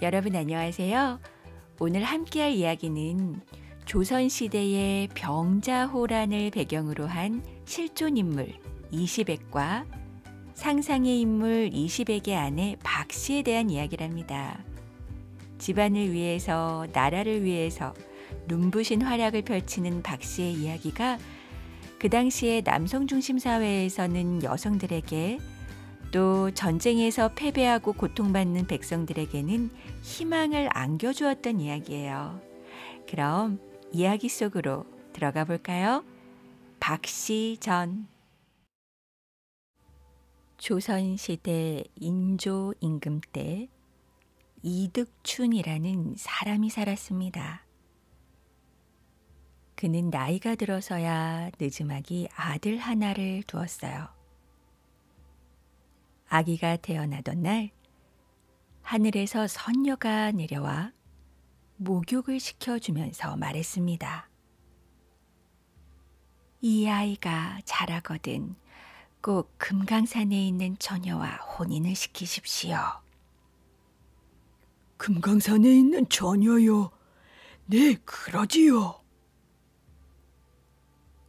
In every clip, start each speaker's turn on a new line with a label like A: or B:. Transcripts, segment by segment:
A: 여러분 안녕하세요. 오늘 함께할 이야기는 조선시대의 병자호란을 배경으로 한 실존인물 20액과 상상의 인물 20액의 아내 박씨에 대한 이야기랍니다. 집안을 위해서 나라를 위해서 눈부신 활약을 펼치는 박씨의 이야기가 그 당시의 남성 중심 사회에서는 여성들에게 또 전쟁에서 패배하고 고통받는 백성들에게는 희망을 안겨주었던 이야기예요. 그럼 이야기 속으로 들어가 볼까요? 박시전 조선시대 인조 임금 때 이득춘이라는 사람이 살았습니다. 그는 나이가 들어서야 느지막이 아들 하나를 두었어요. 아기가 태어나던 날 하늘에서 선녀가 내려와 목욕을 시켜주면서 말했습니다. 이 아이가 자라거든 꼭 금강산에 있는 처녀와 혼인을 시키십시오. 금강산에 있는 처녀요. 네, 그러지요.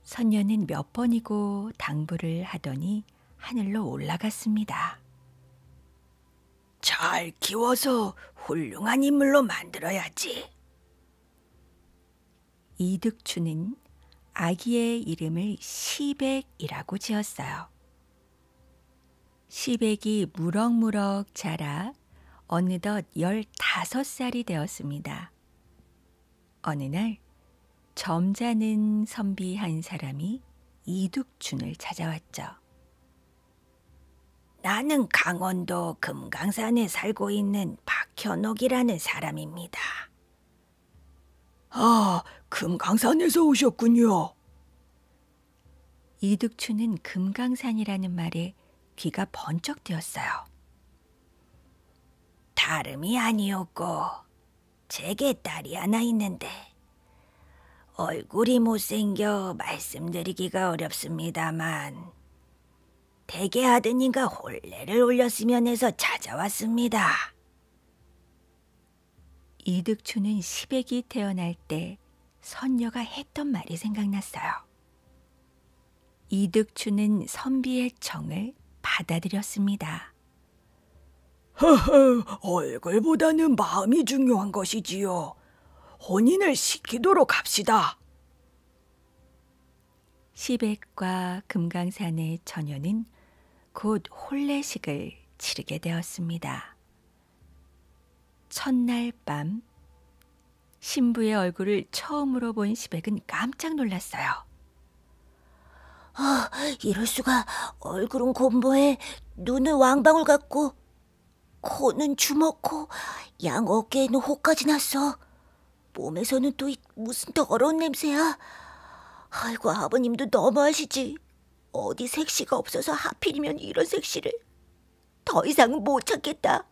A: 선녀는 몇 번이고 당부를 하더니 하늘로 올라갔습니다. 잘 키워서 훌륭한 인물로 만들어야지. 이득추는 아기의 이름을 시백이라고 지었어요. 시백이 무럭무럭 자라 어느덧 15살이 되었습니다. 어느 날 점잖은 선비 한 사람이 이득춘을 찾아왔죠. 나는 강원도 금강산에 살고 있는 박현옥이라는 사람입니다. 아, 금강산에서 오셨군요. 이득춘은 금강산이라는 말에 귀가 번쩍 뛰었어요 다름이 아니었고 제게 딸이 하나 있는데
B: 얼굴이 못생겨 말씀드리기가 어렵습니다만
A: 대개 아드님과 혼례를 올렸으면 해서 찾아왔습니다. 이득추는 시백이 태어날 때 선녀가 했던 말이 생각났어요. 이득추는 선비의 정을 받아들였습니다. 허허, 얼굴보다는 마음이 중요한 것이지요. 혼인을 시키도록 합시다. 시백과 금강산의 처녀는 곧 혼례식을 치르게 되었습니다. 첫날 밤 신부의 얼굴을 처음으로 본 시백은 깜짝 놀랐어요. 아, 이럴 수가
B: 얼굴은 곰보에 눈은 왕방울 같고 코는 주먹코 양 어깨에는 호까지 났어. 몸에서는 또 무슨 더러운 냄새야. 아이고 아버님도 너무하시지. 어디 색시가 없어서 하필이면 이런 색시를 더 이상은 못 찾겠다.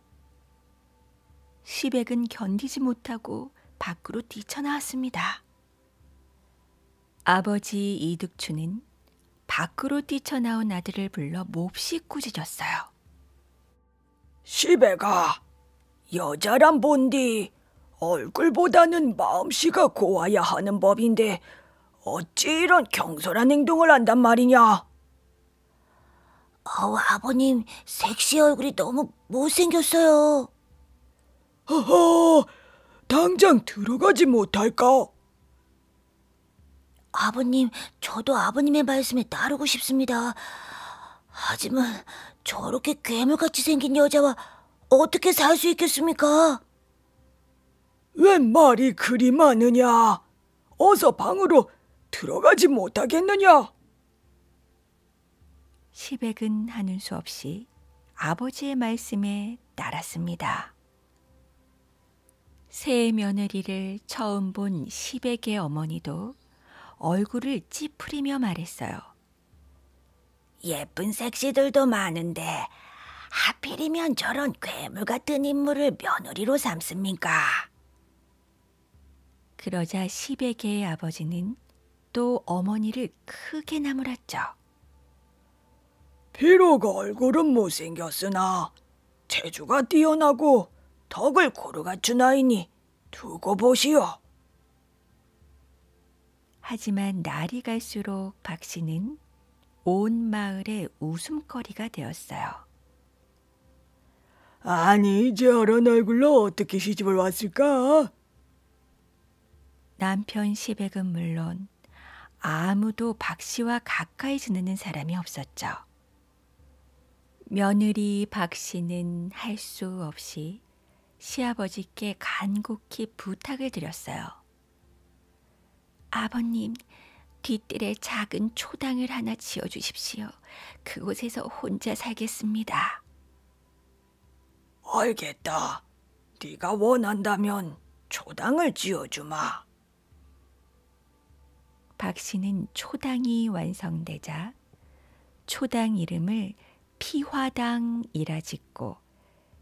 A: 시백은 견디지 못하고 밖으로 뛰쳐나왔습니다. 아버지 이득춘은 밖으로 뛰쳐나온 아들을 불러 몹시 꾸짖었어요. 시백아,
B: 여자란 본디 얼굴보다는 마음씨가 고와야 하는 법인데 어찌 이런 경솔한 행동을 한단 말이냐? 아 아버님, 섹시 얼굴이 너무 못생겼어요. 허허, 당장 들어가지 못할까? 아버님, 저도 아버님의 말씀에 따르고 싶습니다. 하지만 저렇게 괴물같이 생긴 여자와 어떻게 살 수 있겠습니까? 웬 말이 그리 많느냐 어서
A: 방으로 들어가지 못하겠느냐? 시백은 하는 수 없이 아버지의 말씀에 따랐습니다. 새 며느리를 처음 본 시백의 어머니도 얼굴을 찌푸리며 말했어요. 예쁜 색시들도 많은데 하필이면 저런 괴물 같은 인물을 며느리로 삼습니까? 그러자 시백의 아버지는 또 어머니를 크게 나무랐죠.
B: 비록 얼굴은 못생겼으나 재주가 뛰어나고
A: 덕을 고루 갖춘 아이니 두고 보시오. 하지만 날이 갈수록 박 씨는 온 마을의 웃음거리가 되었어요. 아니, 저런 얼굴로 어떻게 시집을 왔을까? 남편 시백은 물론 아무도 박 씨와 가까이 지내는 사람이 없었죠. 며느리 박 씨는 할 수 없이 시아버지께 간곡히 부탁을 드렸어요. 아버님, 뒷뜰에 작은 초당을 하나 지어주십시오. 그곳에서 혼자 살겠습니다.
B: 알겠다.
A: 네가 원한다면 초당을 지어주마. 박 씨는 초당이 완성되자 초당 이름을 피화당이라 짓고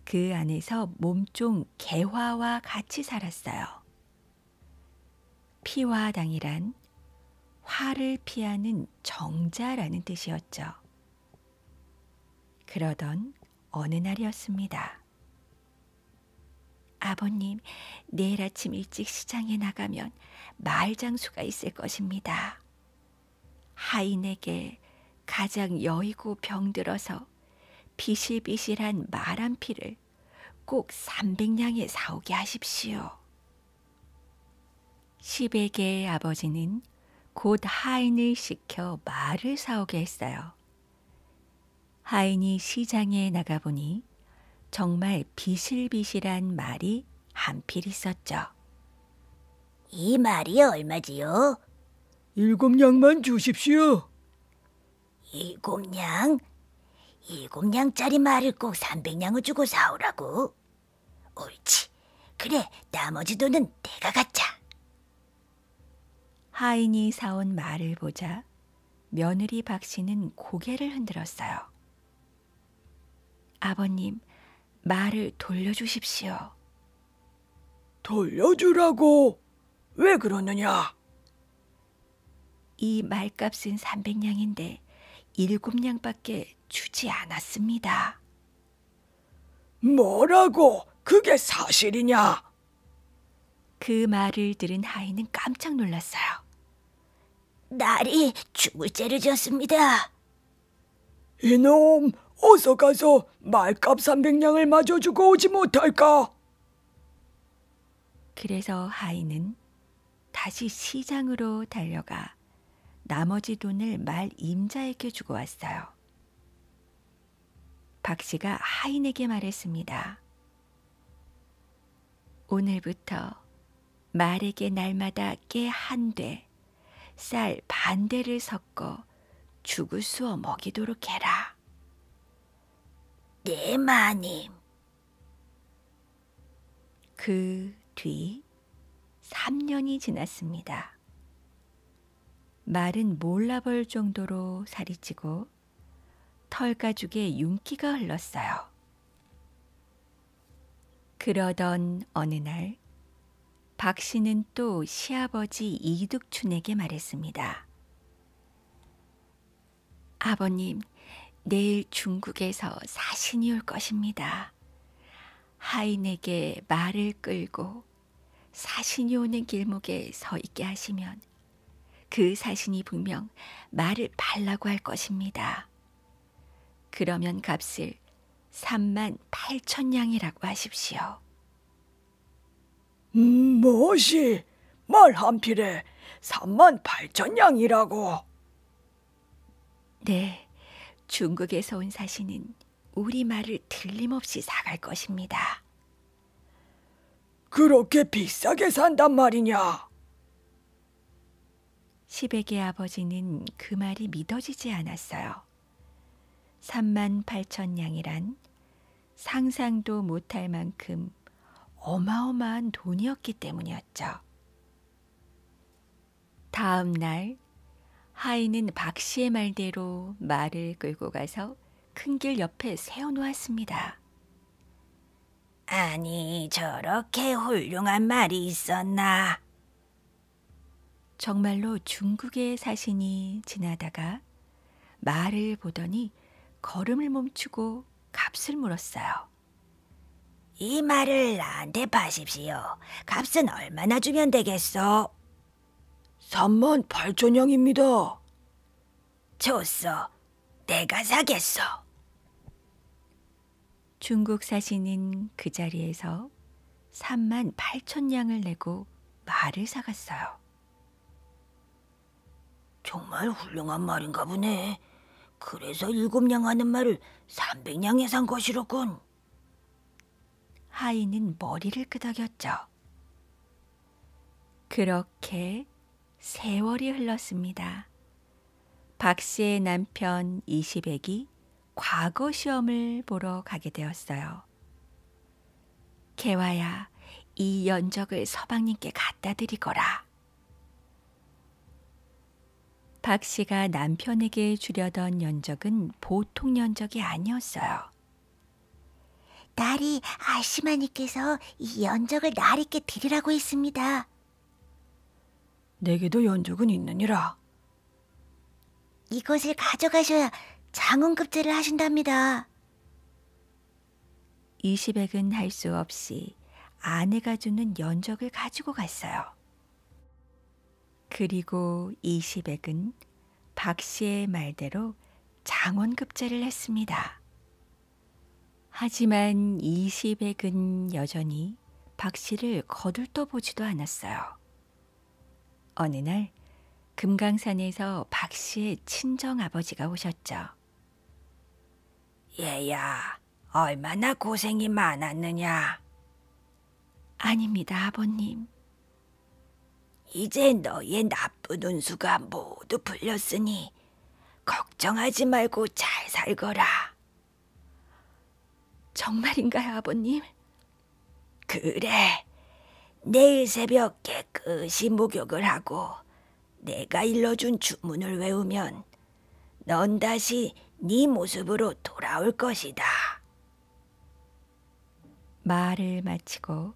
A: 그 안에서 몸종 개화와 같이 살았어요. 피화당이란 화를 피하는 정자라는 뜻이었죠. 그러던 어느 날이었습니다. 아버님, 내일 아침 일찍 시장에 나가면 마을 장수가 있을 것입니다. 하인에게 가장 여의고 병들어서 비실비실한 마란 피를 꼭 삼백냥에 사오게 하십시오. 시백의 아버지는 곧 하인을 시켜 말을 사오게 했어요. 하인이 시장에 나가보니 정말 비실비실한 말이 한 필 있었죠.
B: 이 말이 얼마지요? 일곱 냥만 주십시오. 일곱 냥? 일곱 냥짜리 말을 꼭 삼백 냥을 주고 사오라고?
A: 옳지. 그래, 나머지 돈은 내가 갖자. 하인이 사온 말을 보자 며느리 박 씨는 고개를 흔들었어요. 아버님, 말을 돌려주십시오. 돌려주라고? 왜 그러느냐? 이 말값은 삼백 냥인데 일곱 냥밖에 주지 않았습니다. 뭐라고? 그게 사실이냐? 그 말을 들은 하인은 깜짝 놀랐어요. 날이 죽을 죄를 졌습니다
B: 이놈, 어서 가서 말값 삼백냥을 마저 주고 오지 못할까?
A: 그래서 하인은 다시 시장으로 달려가 나머지 돈을 말 임자에게 주고 왔어요. 박 씨가 하인에게 말했습니다. 오늘부터 말에게 날마다 깨 한 대, 쌀 반 대를 섞어 죽을 쑤어 먹이도록 해라. 네, 마님. 그 뒤 3년이 지났습니다. 말은 몰라볼 정도로 살이 찌고 털가죽에 윤기가 흘렀어요. 그러던 어느 날, 박 씨는 또 시아버지 이득춘에게 말했습니다. 아버님, 내일 중국에서 사신이 올 것입니다. 하인에게 말을 끌고 사신이 오는 길목에 서 있게 하시면 그 사신이 분명 말을 발라고 할 것입니다. 그러면 값을 3만 8천 냥이라고 하십시오. 음, 무엇이? 말 한 필에 3만 8천 냥이라고 네, 중국에서 온 사신은 우리 말을 틀림없이 사갈 것입니다. 그렇게 비싸게 산단 말이냐? 시백의 아버지는 그 말이 믿어지지 않았어요. 3만 8천 양이란 상상도 못할 만큼 어마어마한 돈이었기 때문이었죠. 다음 날 하인은 박 씨의 말대로 말을 끌고 가서 큰 길 옆에 세워놓았습니다.
B: 아니
A: 저렇게 훌륭한 말이 있었나? 정말로 중국의 사신이 지나다가 말을 보더니 걸음을 멈추고 값을 물었어요. 이 말을
B: 나한테 파십시오. 값은 얼마나 주면 되겠소
A: 3만 8천냥입니다.
B: 좋소. 내가 사겠소
A: 중국 사신은 그 자리에서 3만 8천냥을 내고 말을 사갔어요. 정말 훌륭한 말인가 보네. 그래서 일곱 냥 하는 말을 삼백 냥에 산 것이로군. 하인은 머리를 끄덕였죠. 그렇게 세월이 흘렀습니다. 박 씨의 남편 이시백이 과거 시험을 보러 가게 되었어요. 개화야, 이 연적을 서방님께 갖다 드리거라. 박 씨가 남편에게 주려던 연적은 보통 연적이 아니었어요. 딸이 아시마님께서 이 연적을 나리께 드리라고 했습니다. 내게도 연적은 있느니라. 이것을 가져가셔야 장원급제를 하신답니다. 이시백은 할 수 없이 아내가 주는 연적을 가지고 갔어요. 그리고 이시백은 박 씨의 말대로 장원급제를 했습니다. 하지만 이시백은 여전히 박 씨를 거들떠 보지도 않았어요. 어느 날 금강산에서 박 씨의 친정 아버지가 오셨죠. 얘야, 얼마나 고생이 많았느냐? 아닙니다, 아버님. 이제 너의 나쁜 운수가 모두 풀렸으니 걱정하지 말고 잘 살거라. 정말인가요, 아버님?
B: 그래. 내일 새벽 깨끗이 목욕을 하고 내가 일러준 주문을 외우면 넌 다시 네 모습으로 돌아올 것이다.
A: 말을 마치고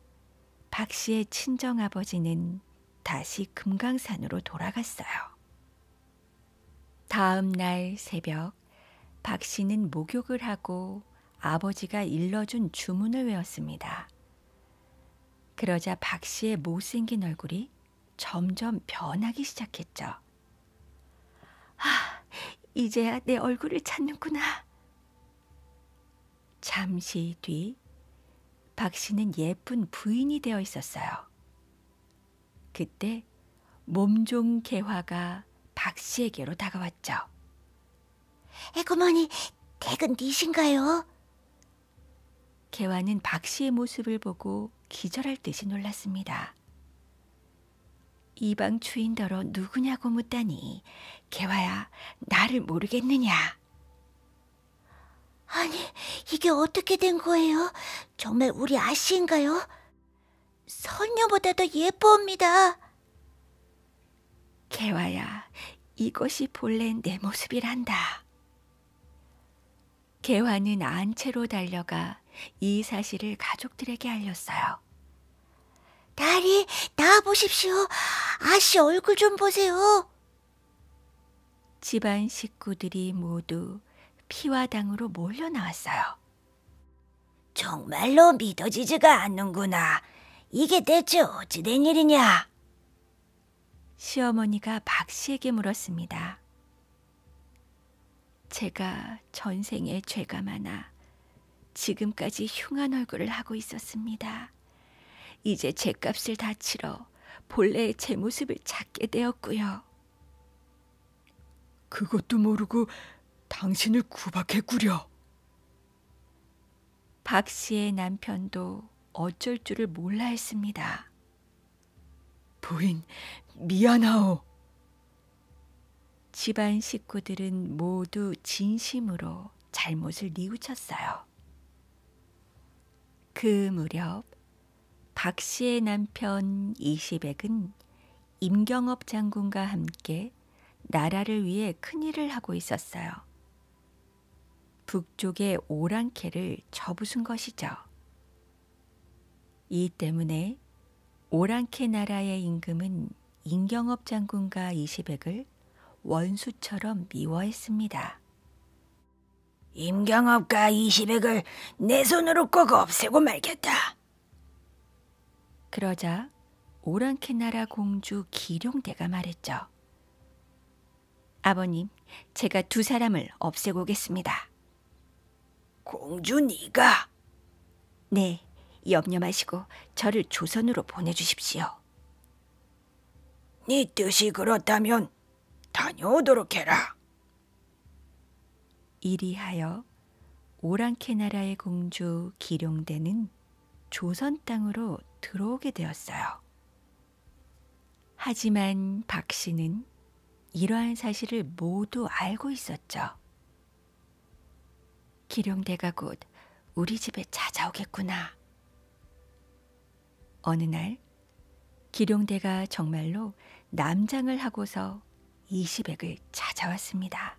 A: 박 씨의 친정아버지는 다시 금강산으로 돌아갔어요. 다음 날 새벽 박 씨는 목욕을 하고 아버지가 일러준 주문을 외웠습니다. 그러자 박 씨의 못생긴 얼굴이 점점 변하기 시작했죠. 아, 이제야 내 얼굴을 찾는구나. 잠시 뒤, 박 씨는 예쁜 부인이 되어 있었어요. 그때 몸종 개화가 박 씨에게로 다가왔죠. 에고머니, 댁은 니신가요? 개화는 박 씨의 모습을 보고 기절할 듯이 놀랐습니다. 이방 주인더러 누구냐고 묻다니 개화야 나를 모르겠느냐? 아니 이게 어떻게 된 거예요? 정말 우리 아씨인가요?
B: 선녀보다
A: 더예쁩니다 개화야, 이것이 본래 내 모습이란다. 개화는 안 채로 달려가 이 사실을 가족들에게 알렸어요.
B: 딸이 나 보십시오. 아씨 얼굴 좀
A: 보세요. 집안 식구들이 모두 피와 당으로 몰려 나왔어요.
B: 정말로
A: 믿어지지가
B: 않는구나.
A: 이게 대체 어찌된 일이냐? 시어머니가 박 씨에게 물었습니다. 제가 전생에 죄가 많아 지금까지 흉한 얼굴을 하고 있었습니다. 이제 제 값을 다 치러 본래의 제 모습을 찾게 되었고요. 그것도 모르고 당신을 구박했구려. 박 씨의 남편도 어쩔 줄을 몰라 했습니다. 부인, 미안하오. 집안 식구들은 모두 진심으로 잘못을 뉘우쳤어요. 그 무렵 박 씨의 남편 이시백은 임경업 장군과 함께 나라를 위해 큰일을 하고 있었어요. 북쪽의 오랑캐를 저부순 것이죠. 이 때문에 오랑캐 나라의 임금은 임경업 장군과 이시백을 원수처럼 미워했습니다. 임경업과 이시백을 내 손으로 꼭 없애고 말겠다. 그러자 오랑캐 나라 공주 기룡대가 말했죠. 아버님, 제가 두 사람을 없애고 오겠습니다. 공주 네가? 네, 염려 마시고 저를 조선으로 보내주십시오. 네 뜻이 그렇다면 다녀오도록 해라. 이리하여 오랑캐 나라의 공주 기룡대는 조선 땅으로 들어오게 되었어요. 하지만 박 씨는 이러한 사실을 모두 알고 있었죠. 기룡대가 곧 우리 집에 찾아오겠구나 어느 날 기룡대가 정말로 남장을 하고서 이시백을 찾아왔습니다.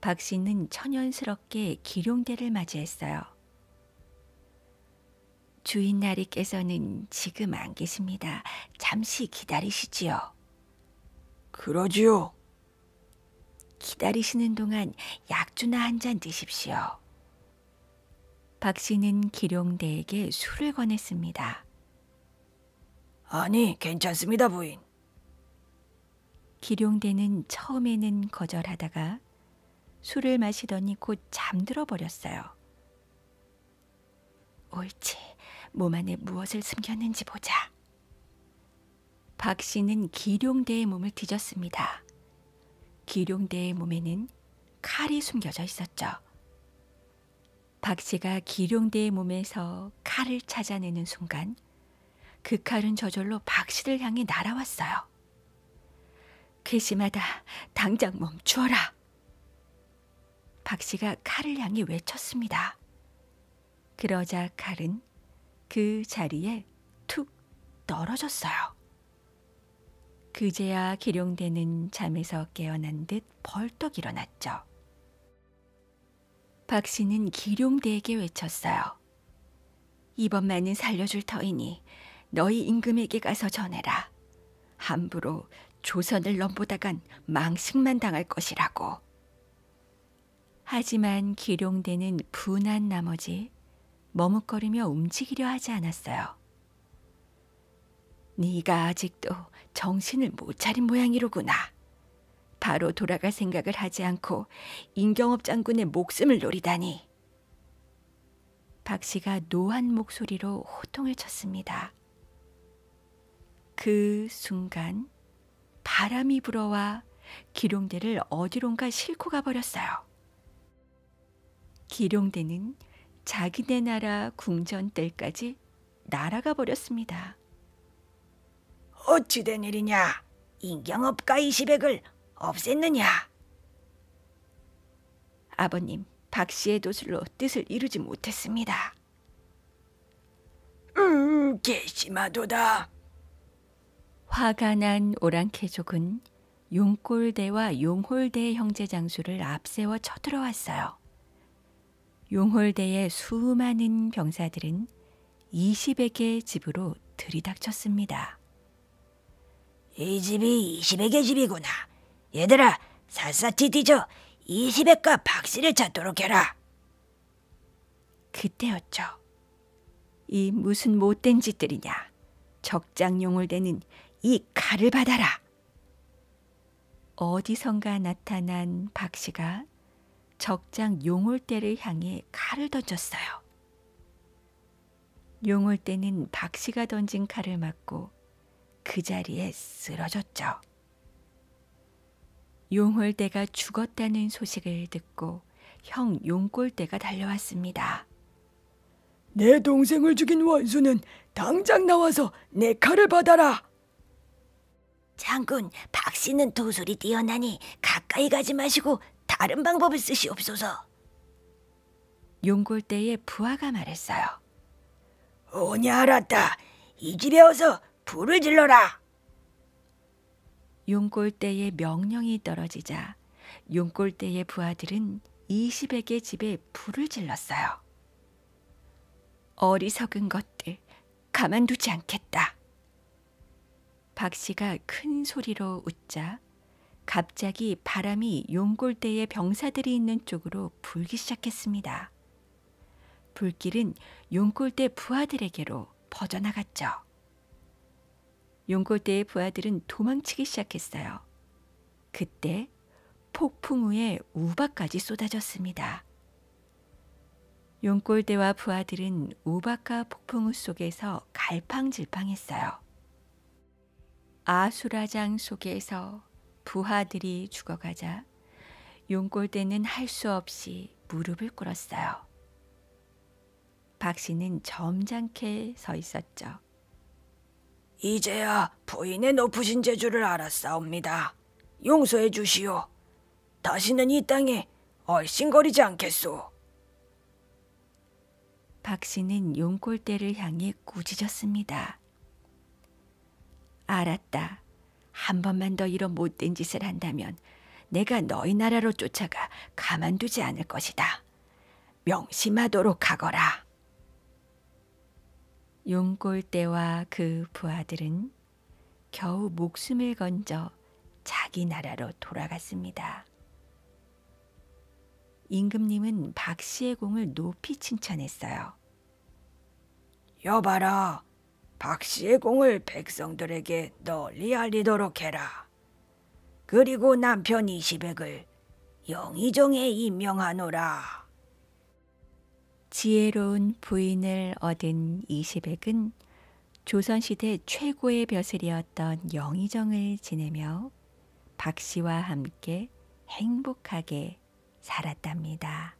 A: 박 씨는 천연스럽게 기룡대를 맞이했어요. 주인 나리께서는 지금 안 계십니다. 잠시 기다리시지요. 그러지요. 기다리시는 동안 약주나 한 잔 드십시오. 박 씨는 기룡대에게 술을 권했습니다. 아니, 괜찮습니다, 부인. 기룡대는 처음에는 거절하다가 술을 마시더니 곧 잠들어 버렸어요. 옳지, 몸 안에 무엇을 숨겼는지 보자. 박 씨는 기룡대의 몸을 뒤졌습니다. 기룡대의 몸에는 칼이 숨겨져 있었죠. 박 씨가 기룡대의 몸에서 칼을 찾아내는 순간 그 칼은 저절로 박 씨를 향해 날아왔어요. 괘씸하다. 당장 멈추어라. 박 씨가 칼을 향해 외쳤습니다. 그러자 칼은 그 자리에 툭 떨어졌어요. 그제야 기룡대는 잠에서 깨어난 듯 벌떡 일어났죠. 박 씨는 기룡대에게 외쳤어요. 이번만은 살려줄 터이니 너희 임금에게 가서 전해라. 함부로 조선을 넘보다간 망신만 당할 것이라고. 하지만 기룡대는 분한 나머지 머뭇거리며 움직이려 하지 않았어요. 네가 아직도 정신을 못 차린 모양이로구나. 바로 돌아갈 생각을 하지 않고 임경업 장군의 목숨을 노리다니. 박 씨가 노한 목소리로 호통을 쳤습니다. 그 순간 바람이 불어와 기룡대를 어디론가 싣고 가버렸어요. 기룡대는 자기네 나라 궁전때까지 날아가 버렸습니다. 어찌된 일이냐? 인경업가 이시백을 없앴느냐? 아버님, 박 씨의 도술로 뜻을 이루지 못했습니다. 음,
B: 게시마도다.
A: 화가 난 오랑캐족은 용골대와 용홀대 형제 장수를 앞세워 쳐들어왔어요. 용홀대의 수많은 병사들은 20여 개 집으로 들이닥쳤습니다. 이 집이 20여 개 집이구나. 얘들아, 샅샅이 뒤져 이시백과 박씨를 찾도록 해라. 그때였죠. 이 무슨 못된 짓들이냐. 적장용을 대는 이 칼을 받아라. 어디선가 나타난 박씨가 적장 용올대를 향해 칼을 던졌어요. 용올대는 박씨가 던진 칼을 맞고 그 자리에 쓰러졌죠. 용홀대가 죽었다는 소식을 듣고 형용골대가 달려왔습니다. 내 동생을 죽인
B: 원수는 당장 나와서 내 칼을 받아라. 장군, 박 씨는 도술이 뛰어나니 가까이 가지 마시고 다른 방법을 쓰시옵소서.
A: 용골대의 부하가 말했어요. 오냐 알았다. 이 집에 와서 불을 질러라. 용골대의 명령이 떨어지자 용골대의 부하들은 20여 개 집에 불을 질렀어요. 어리석은 것들, 가만두지 않겠다. 박 씨가 큰 소리로 웃자 갑자기 바람이 용골대에 병사들이 있는 쪽으로 불기 시작했습니다. 불길은 용골대 부하들에게로 퍼져나갔죠. 용골대의 부하들은 도망치기 시작했어요. 그때 폭풍우에 우박까지 쏟아졌습니다. 용골대와 부하들은 우박과 폭풍우 속에서 갈팡질팡했어요. 아수라장 속에서 부하들이 죽어가자 용골대는 할 수 없이 무릎을 꿇었어요. 박 씨는 점잖게 서 있었죠.
B: 이제야 부인의 높으신 재주를 알았사옵니다. 용서해 주시오. 다시는 이 땅에 얼씬거리지 않겠소.
A: 박 씨는 용골대를 향해 꾸짖었습니다. 알았다. 한 번만 더 이런 못된 짓을 한다면 내가 너희 나라로 쫓아가 가만두지 않을 것이다. 명심하도록 하거라. 용골대와 그 부하들은 겨우 목숨을 건져 자기 나라로 돌아갔습니다. 임금님은 박씨의 공을 높이 칭찬했어요. 여봐라, 박씨의 공을 백성들에게 널리 알리도록
B: 해라. 그리고 남편 이시백을 영의정에
A: 임명하노라. 지혜로운 부인을 얻은 이시백은 조선시대 최고의 벼슬이었던 영의정을 지내며 박씨와 함께 행복하게 살았답니다.